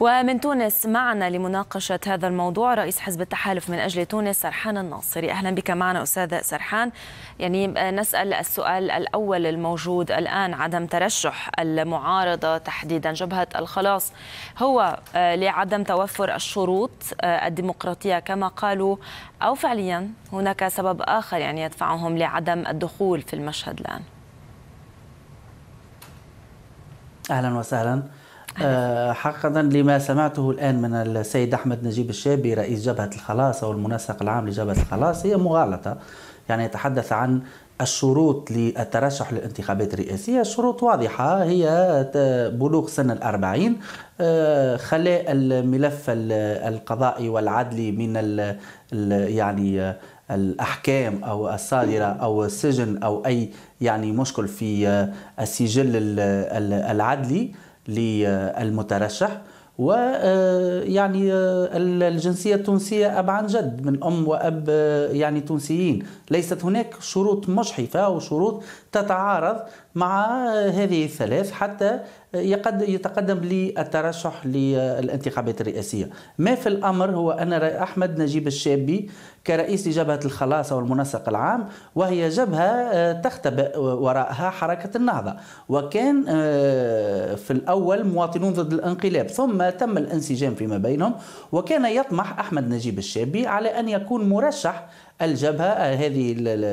ومن تونس معنا لمناقشة هذا الموضوع رئيس حزب التحالف من أجل تونس سرحان الناصري أهلا بك معنا أستاذ سرحان يعني نسأل السؤال الأول الموجود الآن عدم ترشح المعارضة تحديدا جبهة الخلاص هو آه، لعدم توفر الشروط آه، الديمقراطية كما قالوا أو فعليا هناك سبب آخر يعني يدفعهم لعدم الدخول في المشهد الآن أهلا وسهلا آه، حقا لما سمعته الآن من السيد أحمد نجيب الشابي رئيس جبهة الخلاص أو المنسق العام لجبهة الخلاص هي مغالطة يعني يتحدث عن الشروط للترشح للانتخابات الرئاسية شروط واضحة هي بلوغ سن الأربعين آه، خلاء الملف القضائي والعدلي من الـ يعني آه، الأحكام أو الصادرة أو السجن أو أي يعني مشكل في السجل العدلي للمترشح ويعني آه، آه، الجنسية التونسية أب عن جد من أم وأب آه، يعني تونسيين ليست هناك شروط مجحفه أو شروط تتعارض مع هذه الثلاث حتى يتقدم للترشح للانتخابات الرئاسية ما في الأمر هو أن أحمد نجيب الشابي كرئيس لجبهة الخلاصة والمنسق العام وهي جبهة آه، تختبئ وراءها حركة النهضة وكان آه، في الأول مواطنون ضد الانقلاب ثم تم الانسجام فيما بينهم وكان يطمح أحمد نجيب الشابي على أن يكون مرشح الجبهة آه، هذه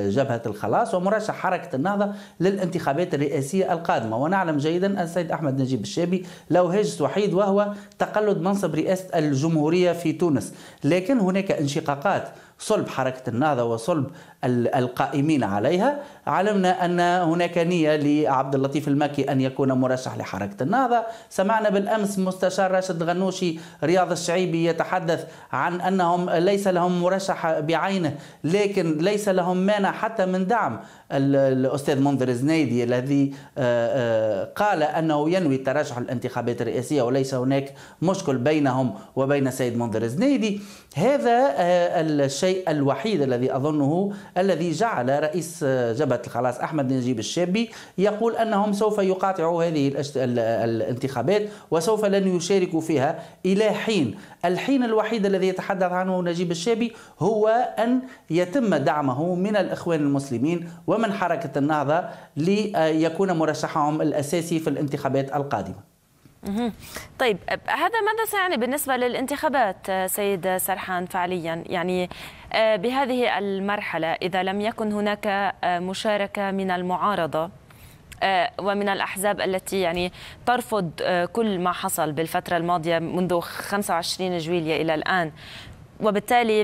جبهة الخلاص ومرشح حركة النهضة للانتخابات الرئاسية القادمة ونعلم جيدا السيد أحمد أحمد نجيب الشابي له هاجس وحيد وهو تقلد منصب رئاسة الجمهورية في تونس لكن هناك انشقاقات صلب حركة النهضة وصلب القائمين عليها علمنا أن هناك نية لعبد اللطيف المكي أن يكون مرشح لحركة النهضة سمعنا بالأمس مستشار راشد غنوشي رياض الشعيبي يتحدث عن أنهم ليس لهم مرشح بعينه لكن ليس لهم مانع حتى من دعم الأستاذ منذر زنيدي الذي آه، آه، قال أنه ينوي الترشح الانتخابات الرئاسية وليس هناك مشكل بينهم وبين سيد منذر زنيدي هذا آه، الشيء الشيء الوحيد الذي أظنه الذي جعل رئيس آه، جبهة الخلاص أحمد نجيب الشابي يقول أنهم سوف يقاطعوا هذه الانتخابات وسوف لن يشاركوا فيها إلى حين الحين الوحيد الذي يتحدث عنه نجيب الشابي هو أن يتم دعمه من الإخوان المسلمين ومن حركة النهضة ليكون مرشحهم الأساسي في الانتخابات القادمة طيب هذا ماذا سيعني بالنسبة للانتخابات سيد سرحان فعليا يعني آه، بهذه المرحلة إذا لم يكن هناك آه، مشاركة من المعارضة آه، ومن الأحزاب التي يعني ترفض كل ما حصل بالفترة الماضية منذ 25 جويلية إلى الآن وبالتالي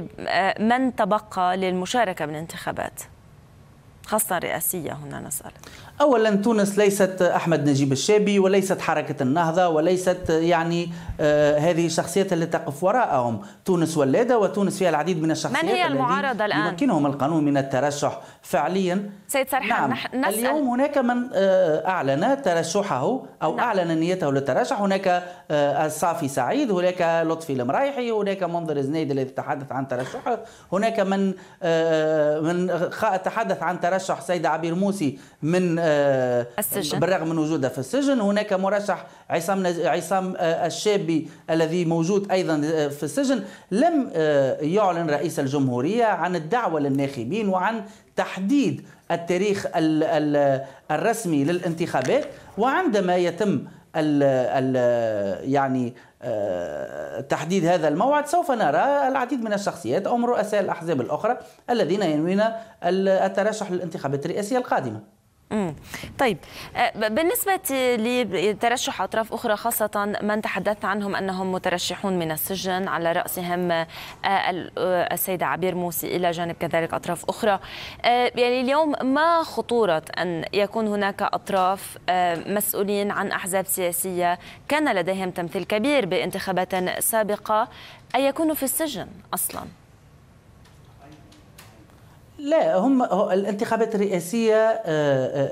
من تبقى للمشاركة بالانتخابات خاصة رئاسية هنا نسأل اولا تونس ليست احمد نجيب الشابي وليست حركه النهضه وليست يعني آه، هذه الشخصيات التي تقف وراءهم تونس ولاده وتونس فيها العديد من الشخصيات من هي المعارضه الان يمكنهم القانون من الترشح فعليا سيد سرحان نعم. نسأل اليوم هناك من آه، اعلن ترشحه او نعم. اعلن نيته للترشح هناك آه، الصافي سعيد هناك لطفي المرايحي هناك منظر زنيد الذي تحدث عن ترشحه هناك من من تحدث عن ترشح سيد عبير موسي من آه، السجن. بالرغم من وجودها في السجن هناك مرشح عصام عصام آه، الشابي الذي موجود ايضا آه، في السجن لم يعلن رئيس الجمهوريه عن الدعوه للناخبين وعن تحديد التاريخ الرسمي للانتخابات وعندما يتم الـ الـ يعني تحديد هذا الموعد سوف نرى العديد من الشخصيات او من رؤساء الاحزاب الاخرى الذين ينوين الترشح للانتخابات الرئاسيه القادمه طيب آه، بالنسبة لترشح أطراف أخرى خاصة من تحدثت عنهم أنهم مترشحون من السجن على رأسهم آه، آه، السيدة عبير موسي إلى جانب كذلك أطراف أخرى يعني اليوم ما خطورة أن يكون هناك أطراف مسؤولين عن أحزاب سياسية كان لديهم تمثيل كبير بانتخابات سابقة أن يكونوا في السجن أصلاً لا هم الانتخابات الرئاسية آه،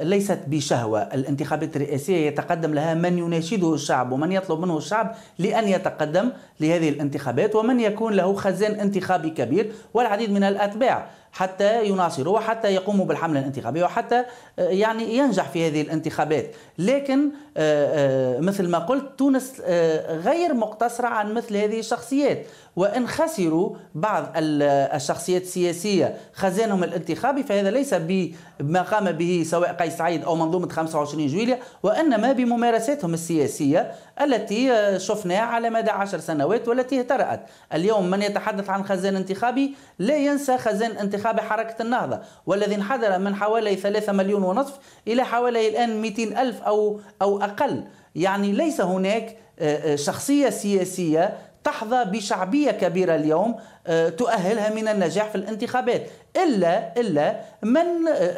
آه، ليست بشهوة الانتخابات الرئاسية يتقدم لها من يناشده الشعب ومن يطلب منه الشعب لأن يتقدم لهذه الانتخابات ومن يكون له خزان انتخابي كبير والعديد من الأتباع حتى يناصره وحتى يقوموا بالحملة الانتخابية وحتى آه، يعني ينجح في هذه الانتخابات لكن آه، آه، مثل ما قلت تونس غير مقتصرة عن مثل هذه الشخصيات وإن خسروا بعض الشخصيات السياسية خزانهم الانتخابي فهذا ليس بما قام به سواء قيس سعيد أو منظومة 25 جويلية وإنما بممارساتهم السياسية التي شفناها على مدى عشر سنوات والتي اهترأت اليوم من يتحدث عن خزان انتخابي لا ينسى خزان انتخابي انتخاب حركة النهضة والذي انحدر من حوالي 3 مليون ونصف إلى حوالي الآن 200 ألف أو, أو أقل يعني ليس هناك آه، آه، شخصية سياسية تحظى بشعبية كبيرة اليوم آه، تؤهلها من النجاح في الانتخابات الا الا من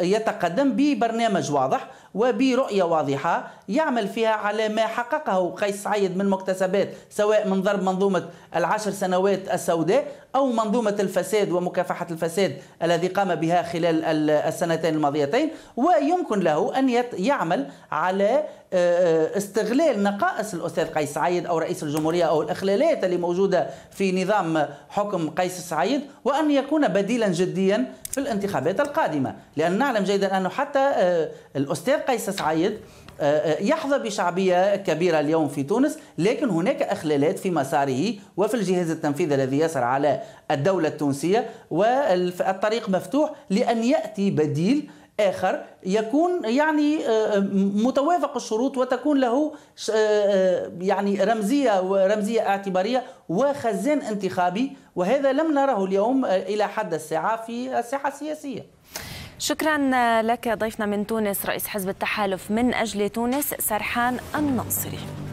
يتقدم ببرنامج واضح وبرؤيه واضحه يعمل فيها على ما حققه قيس سعيد من مكتسبات سواء من ضرب منظومه العشر سنوات السوداء او منظومه الفساد ومكافحه الفساد الذي قام بها خلال السنتين الماضيتين ويمكن له ان يعمل على آه، آه، استغلال نقائص الاستاذ قيس سعيد او رئيس الجمهوريه او الاخلالات اللي موجوده في نظام حكم قيس سعيد وان يكون بديلا جديا في الانتخابات القادمة لأن نعلم جيدا أنه حتى آه، الأستاذ قيس سعيد آه، آه، يحظى بشعبية كبيرة اليوم في تونس لكن هناك أخلالات في مساره وفي الجهاز التنفيذي الذي يسر على الدولة التونسية والطريق مفتوح لأن يأتي بديل اخر يكون يعني متوافق الشروط وتكون له يعني رمزيه ورمزيه اعتباريه وخزان انتخابي وهذا لم نره اليوم آه، إلى حد الساعة في الساحة السياسية شكرا لك ضيفنا من تونس رئيس حزب التحالف من أجل تونس سرحان الناصري